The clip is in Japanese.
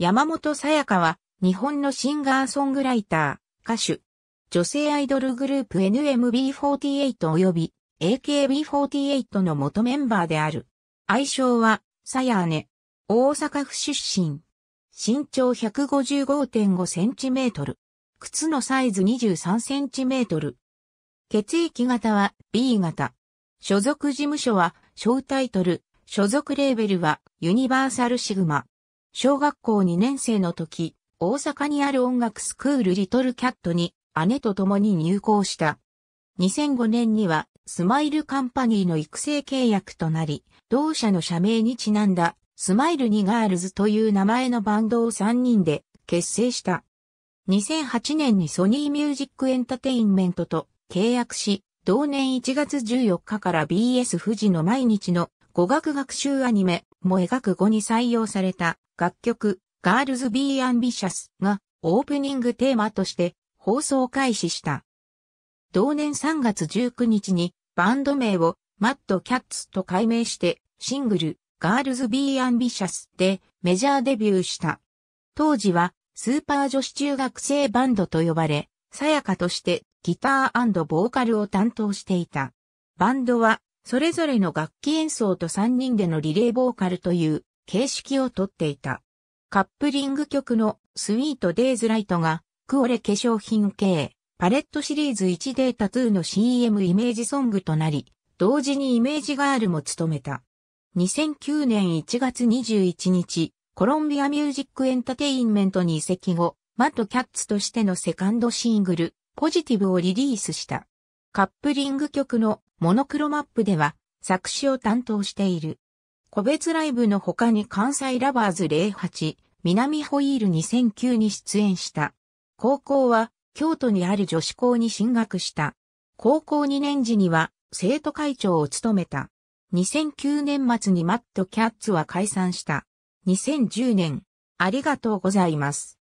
山本さやかは、日本のシンガーソングライター、歌手、女性アイドルグループ NMB48 及び AKB48 の元メンバーである。愛称は、さや姉。大阪府出身。身長 155.5cm。靴のサイズ 23cm。血液型は B 型。所属事務所は、小タイトル、所属レーベルはユニバーサルシグマ。小学校2年生の時、大阪にある音楽スクールリトルキャットに姉と共に入校した。2005年にはスマイルカンパニーの育成契約となり、同社の社名にちなんだスマイルにガールズという名前のバンドを3人で結成した。2008年にソニーミュージックエンタテインメントと契約し、同年1月14日から BS 富士の毎日の語学学習アニメも描く後に採用された楽曲ガールズ・ビー・アンビシャスがオープニングテーマとして放送開始した。同年3月19日にバンド名をマッ d キャッツと改名してシングルガールズ・ビー・アンビシャスでメジャーデビューした。当時はスーパー女子中学生バンドと呼ばれ、さやかとしてギターボーカルを担当していた。バンドはそれぞれの楽器演奏と3人でのリレーボーカルという形式をとっていた。カップリング曲のスイートデイズライトがクオレ化粧品系パレットシリーズ1データ2の CM イメージソングとなり、同時にイメージガールも務めた。2009年1月21日、コロンビアミュージックエンタテインメントに移籍後、マッドキャッツとしてのセカンドシングル、ポジティブをリリースした。カップリング曲のモノクロマップでは作詞を担当している。個別ライブの他に関西ラバーズ08、南ホイール2009に出演した。高校は京都にある女子校に進学した。高校2年時には生徒会長を務めた。2009年末にマットキャッツは解散した。2010年、ありがとうございます。